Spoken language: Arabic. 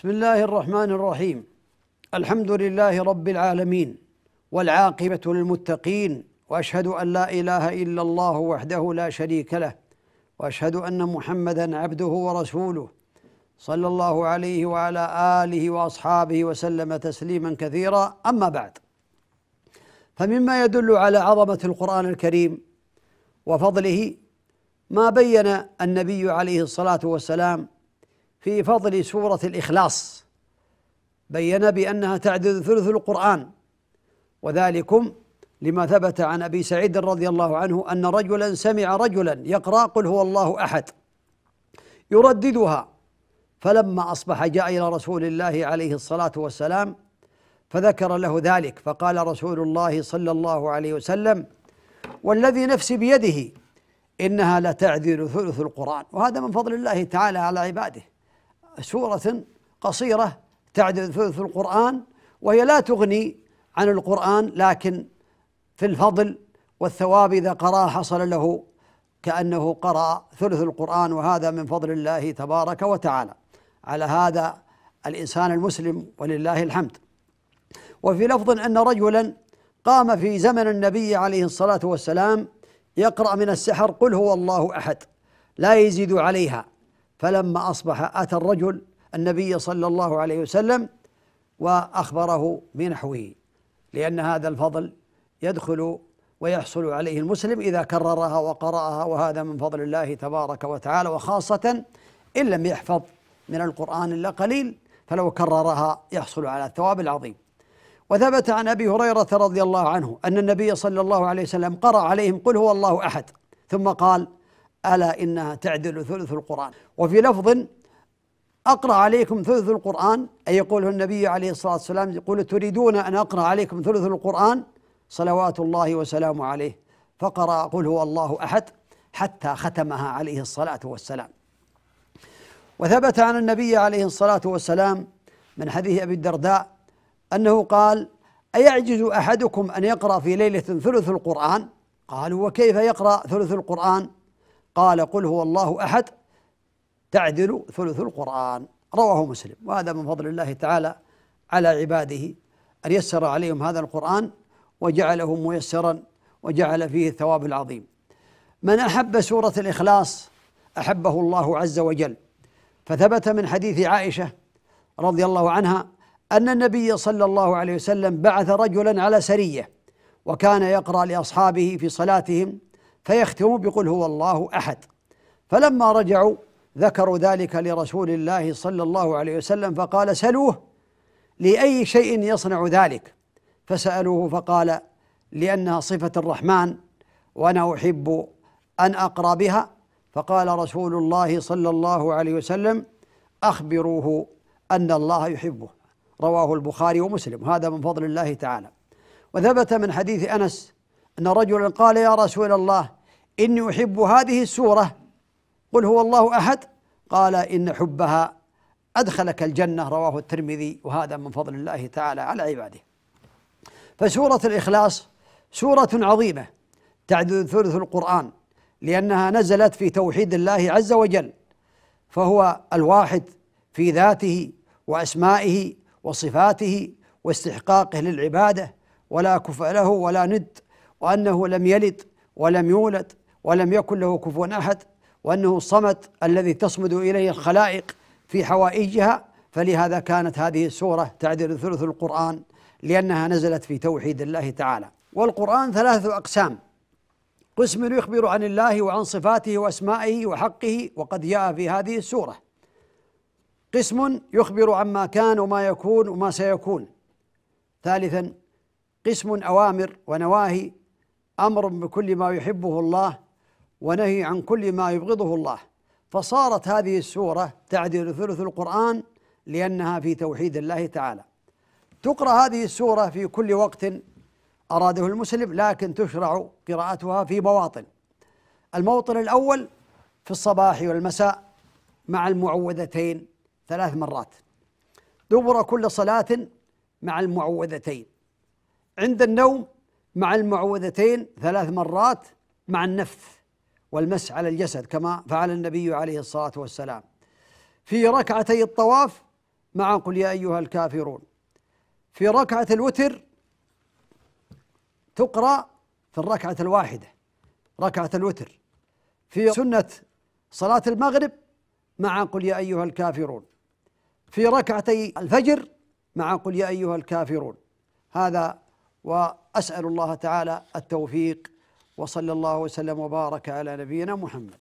بسم الله الرحمن الرحيم الحمد لله رب العالمين والعاقبه للمتقين واشهد ان لا اله الا الله وحده لا شريك له واشهد ان محمدا عبده ورسوله صلى الله عليه وعلى اله واصحابه وسلم تسليما كثيرا اما بعد فمما يدل على عظمه القران الكريم وفضله ما بين النبي عليه الصلاه والسلام في فضل سورة الإخلاص بين بأنها تعدد ثلث القرآن وذلكم لما ثبت عن أبي سعيد رضي الله عنه أن رجلا سمع رجلا يقرأ قل هو الله أحد يرددها فلما أصبح جاء إلى رسول الله عليه الصلاة والسلام فذكر له ذلك فقال رسول الله صلى الله عليه وسلم والذي نفسي بيده إنها لتعدل ثلث القرآن وهذا من فضل الله تعالى على عباده سورة قصيرة تعدد ثلث القرآن وهي لا تغني عن القرآن لكن في الفضل والثواب إذا قرأ حصل له كأنه قرأ ثلث القرآن وهذا من فضل الله تبارك وتعالى على هذا الإنسان المسلم ولله الحمد وفي لفظ أن رجلا قام في زمن النبي عليه الصلاة والسلام يقرأ من السحر قل هو الله أحد لا يزيد عليها فلما أصبح أتى الرجل النبي صلى الله عليه وسلم وأخبره بنحوه لأن هذا الفضل يدخل ويحصل عليه المسلم إذا كررها وقرأها وهذا من فضل الله تبارك وتعالى وخاصة إن لم يحفظ من القرآن إلا قليل فلو كررها يحصل على الثواب العظيم وثبت عن أبي هريرة رضي الله عنه أن النبي صلى الله عليه وسلم قرأ عليهم قل هو الله أحد ثم قال ألا إنها تعدل ثلث القرآن وفي لفظ أقرأ عليكم ثلث القرآن أي يقوله النبي عليه الصلاة والسلام يقول تريدون أن أقرأ عليكم ثلث القرآن صلوات الله وسلامه عليه فقرأ قل هو الله أحد حتى ختمها عليه الصلاة والسلام وثبت عن النبي عليه الصلاة والسلام من حديث أبي الدرداء أنه قال أيعجز أحدكم أن يقرأ في ليلة ثلث القرآن قالوا وكيف يقرأ ثلث القرآن قال قل هو الله أحد تعدل ثلث القرآن رواه مسلم وهذا من فضل الله تعالى على عباده أن يسر عليهم هذا القرآن وجعله ميسرا وجعل فيه الثواب العظيم من أحب سورة الإخلاص أحبه الله عز وجل فثبت من حديث عائشة رضي الله عنها أن النبي صلى الله عليه وسلم بعث رجلا على سرية وكان يقرأ لأصحابه في صلاتهم فيختمون بقول هو الله أحد فلما رجعوا ذكروا ذلك لرسول الله صلى الله عليه وسلم فقال سلوه لأي شيء يصنع ذلك فسألوه فقال لأنها صفة الرحمن وأنا أحب أن أقرأ بها فقال رسول الله صلى الله عليه وسلم أخبروه أن الله يحبه رواه البخاري ومسلم هذا من فضل الله تعالى وثبت من حديث أنس أن رجلا قال يا رسول الله إني أحب هذه السورة قل هو الله أحد قال إن حبها أدخلك الجنة رواه الترمذي وهذا من فضل الله تعالى على عباده فسورة الإخلاص سورة عظيمة تعدد ثلث القرآن لأنها نزلت في توحيد الله عز وجل فهو الواحد في ذاته وأسمائه وصفاته واستحقاقه للعبادة ولا كفء له ولا ند وأنه لم يلد ولم يولد ولم يكن له كفوا أحد وأنه الصمد الذي تصمد إليه الخلائق في حوائجها فلهذا كانت هذه السورة تعدل ثلث القرآن لأنها نزلت في توحيد الله تعالى والقرآن ثلاثة أقسام قسم يخبر عن الله وعن صفاته وأسمائه وحقه وقد جاء في هذه السورة قسم يخبر عما كان وما يكون وما سيكون ثالثا قسم أوامر ونواهي امر بكل ما يحبه الله ونهي عن كل ما يبغضه الله فصارت هذه السوره تعدل ثلث القران لانها في توحيد الله تعالى تقرا هذه السوره في كل وقت اراده المسلم لكن تشرع قراءتها في مواطن الموطن الاول في الصباح والمساء مع المعوذتين ثلاث مرات دبر كل صلاه مع المعوذتين عند النوم مع المعوذتين ثلاث مرات مع النفث والمس على الجسد كما فعل النبي عليه الصلاه والسلام في ركعتي الطواف مع قل يا ايها الكافرون في ركعه الوتر تقرا في الركعه الواحده ركعه الوتر في سنه صلاه المغرب مع قل يا ايها الكافرون في ركعتي الفجر مع قل يا ايها الكافرون هذا واسال الله تعالى التوفيق وصلى الله وسلم وبارك على نبينا محمد